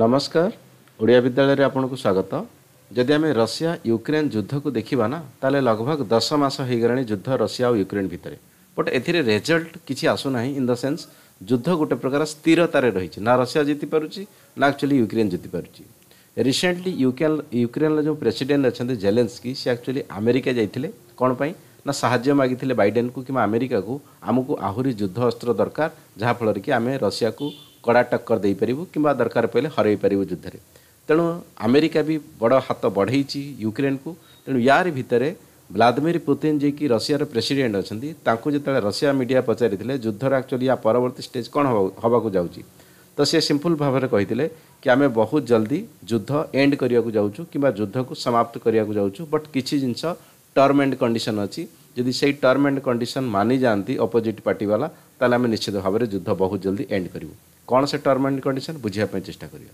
ନମସ୍କାର ଓଡ଼ିଆ ବିଦ୍ୟାଳୟରେ ଆପଣଙ୍କୁ ସ୍ୱାଗତ ଯଦି ଆମେ ରଷିଆ ୟୁକ୍ରେନ୍ ଯୁଦ୍ଧକୁ ଦେଖିବା ନା ତାହେଲେ ଲଗଭଗ ଦଶ ମାସ ହୋଇଗଲାଣି ଯୁଦ୍ଧ ରଷିଆ ଆଉ ୟୁକ୍ରେନ୍ ଭିତରେ ବଟ୍ ଏଥିରେ ରେଜଲ୍ଟ କିଛି ଆସୁନାହିଁ ଇନ୍ ଦ ସେନ୍ସ ଯୁଦ୍ଧ ଗୋଟେ ପ୍ରକାର ସ୍ଥିରତାରେ ରହିଛି ନା ରଷିଆ ଜିତିପାରୁଛି ନା ଆକ୍ଚୁଆଲି ୟୁକ୍ରେନ୍ ଜିତିପାରୁଛି ରିସେଣ୍ଟଲି ୟୁକ୍ରେନ୍ ୟୁକ୍ରେନ୍ର ଯେଉଁ ପ୍ରେସିଡେଣ୍ଟ ଅଛନ୍ତି ଜେଲେନ୍ସକି ସେ ଆକ୍ଚୁଆଲି ଆମେରିକା ଯାଇଥିଲେ କ'ଣ ପାଇଁ ନା ସାହାଯ୍ୟ ମାଗିଥିଲେ ବାଇଡେନ୍କୁ କିମ୍ବା ଆମେରିକାକୁ ଆମକୁ ଆହୁରି ଯୁଦ୍ଧ ଅସ୍ତ୍ର ଦରକାର ଯାହାଫଳରେ କି ଆମେ ରଷିଆକୁ କଡ଼ା ଟକ୍କର ଦେଇପାରିବୁ କିମ୍ବା ଦରକାର ପଡ଼ିଲେ ହରାଇ ପାରିବୁ ଯୁଦ୍ଧରେ ତେଣୁ ଆମେରିକା ବି ବଡ଼ ହାତ ବଢ଼େଇଛି ୟୁକ୍ରେନକୁ ତେଣୁ ୟାରି ଭିତରେ ଭ୍ଲାଦିମିର ପୁତିନ ଯିଏକି ରଷିଆର ପ୍ରେସିଡେଣ୍ଟ ଅଛନ୍ତି ତାଙ୍କୁ ଯେତେବେଳେ ରଷିଆ ମିଡ଼ିଆ ପଚାରିଥିଲେ ଯୁଦ୍ଧର ଆକ୍ଚୁଆଲି ୟା ପରବର୍ତ୍ତୀ ଷ୍ଟେଜ୍ କ'ଣ ହେବାକୁ ଯାଉଛି ତ ସେ ସିମ୍ପଲ୍ ଭାବରେ କହିଥିଲେ କି ଆମେ ବହୁତ ଜଲ୍ଦି ଯୁଦ୍ଧ ଏଣ୍ଡ କରିବାକୁ ଯାଉଛୁ କିମ୍ବା ଯୁଦ୍ଧକୁ ସମାପ୍ତ କରିବାକୁ ଯାଉଛୁ ବଟ୍ କିଛି ଜିନିଷ ଟର୍ମ ଆଣ୍ଡ କଣ୍ଡିସନ୍ ଅଛି ଯଦି ସେଇ ଟର୍ମ ଆଣ୍ଡ କଣ୍ଡିସନ୍ ମାନିଯାଆନ୍ତି ଅପୋଜିଟ୍ ପାର୍ଟିବାଲା ତାହେଲେ ଆମେ ନିଶ୍ଚିତ ଭାବରେ ଯୁଦ୍ଧ ବହୁତ ଜଲ୍ଦି ଏଣ୍ଡ କରିବୁ कौन से टर्म एंड कंडीशन बुझाप चेस्टा कर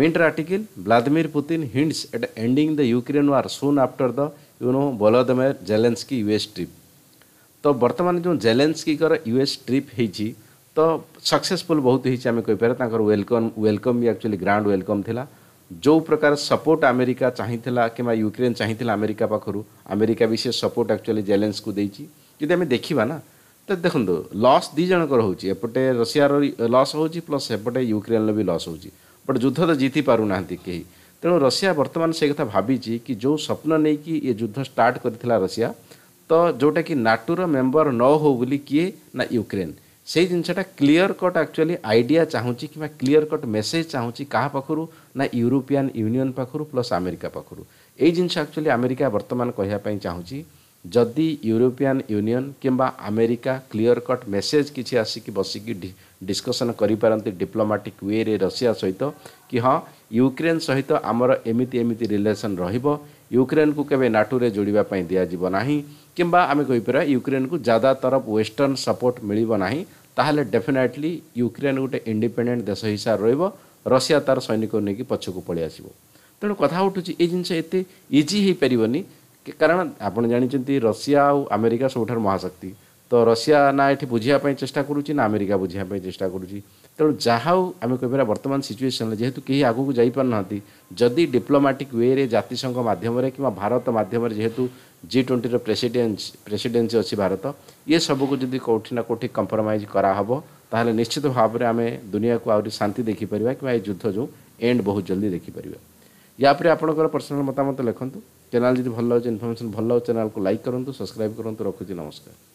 मिंट्र article Vladimir Putin hints at ending the Ukraine war soon after the you know Volodymyr Zelensky US trip तो बर्तमान जो जेलेन्स्की यूएस ट्रिप हो तो सक्सेसफुल बहुत ही होकर वेलकम वेलकम भी एक्चुअली ग्रांड वेलकम थी जो प्रकार सपोर्ट आमेरिका चाहिए कि यूक्रेन चाहिए अमेरिका पाखु आमेरिका भी सी सपोर्ट एक्चुअली जेलेन्स को देखा ना ତ ଦେଖନ୍ତୁ ଲସ୍ ଦୁଇ ଜଣଙ୍କର ହେଉଛି ଏପଟେ ରଷିଆର ଲସ୍ ହେଉଛି ପ୍ଲସ୍ ସେପଟେ ୟୁକ୍ରେନ୍ର ବି ଲସ୍ ହେଉଛି ବଟ୍ ଯୁଦ୍ଧ ତ ଜିତି ପାରୁନାହାନ୍ତି କେହି ତେଣୁ ରଷିଆ ବର୍ତ୍ତମାନ ସେ କଥା ଭାବିଛି କି ଯେଉଁ ସ୍ୱପ୍ନ ନେଇକି ଏ ଯୁଦ୍ଧ ଷ୍ଟାର୍ଟ କରିଥିଲା ରଷିଆ ତ ଯେଉଁଟାକି ନାଟୋର ମେମ୍ବର ନ ହେଉ ବୋଲି କିଏ ନା ୟୁକ୍ରେନ୍ ସେଇ ଜିନିଷଟା କ୍ଲିଅର କଟ୍ ଆକ୍ଚୁଆଲି ଆଇଡ଼ିଆ ଚାହୁଁଛି କିମ୍ବା କ୍ଲିଅର କଟ୍ ମେସେଜ୍ ଚାହୁଁଛି କାହା ପାଖରୁ ନା ୟୁରୋପିଆନ୍ ୟୁନିୟନ୍ ପାଖରୁ ପ୍ଲସ୍ ଆମେରିକା ପାଖରୁ ଏଇ ଜିନିଷ ଆକ୍ଚୁଆଲି ଆମେରିକା ବର୍ତ୍ତମାନ କହିବା ପାଇଁ ଚାହୁଁଛି ଯଦି ୟୁରୋପିଆନ୍ ୟୁନିୟନ୍ କିମ୍ବା ଆମେରିକା କ୍ଲିଅର୍ କଟ୍ ମେସେଜ୍ କିଛି ଆସିକି ବସିକି ଡିସ୍କସନ୍ କରିପାରନ୍ତି ଡିପ୍ଲୋମାଟିକ୍ ୱେରେ ରଷିଆ ସହିତ କି ହଁ ୟୁକ୍ରେନ୍ ସହିତ ଆମର ଏମିତି ଏମିତି ରିଲେସନ୍ ରହିବ ୟୁକ୍ରେନ୍କୁ କେବେ ନାଟୋରେ ଯୋଡ଼ିବା ପାଇଁ ଦିଆଯିବ ନାହିଁ କିମ୍ବା ଆମେ କହିପାରିବା ୟୁକ୍ରେନ୍କୁ ଜାଦା ତରଫ ୱେଷ୍ଟର୍ଣ୍ଣ ସପୋର୍ଟ ମିଳିବ ନାହିଁ ତାହେଲେ ଡେଫିନେଟଲି ୟୁକ୍ରେନ୍ ଗୋଟେ ଇଣ୍ଡିପେଣ୍ଡେଣ୍ଟ ଦେଶ ହିସାବରେ ରହିବ ରଷିଆ ତା'ର ସୈନିକକୁ ନେଇକି ପଛକୁ ପଳେଇ ଆସିବ ତେଣୁ କଥା ଉଠୁଛି ଏ ଜିନିଷ ଏତେ ଇଜି ହୋଇପାରିବନି कि कारण आप जानते रशिया आमेरिका सब महाशक्ति तो रशिया ना ये बुझाप चेषा करुच्च ना आमेरिका बुझाप चेषा करुँच तेणु जहाँ आम कह बर्तमान सिचुएसन जेहेतु कहीं आगू जा ना जदि डिप्लोमाटिक वे रे जिससंघ मध्यम कि भारत मध्यम जेहेतु जि ट्वेंटी रेसीडेन्स अच्छी भारत ये सबको जब कौटी ना कौटी कंप्रमज कराब तेल निश्चित भाव में आम दुनिया को आ शांति देखिपर कि युद्ध जो एंड बहुत जल्दी देखिपरिया या पर आपणकर पर्सनाल मतामत लिखुद चैनल जब भल लगे इनफर्मेशन भल लगे चैनल को लाइक करूँ सब्सक्राइब करूँ रखुच्छी नमस्कार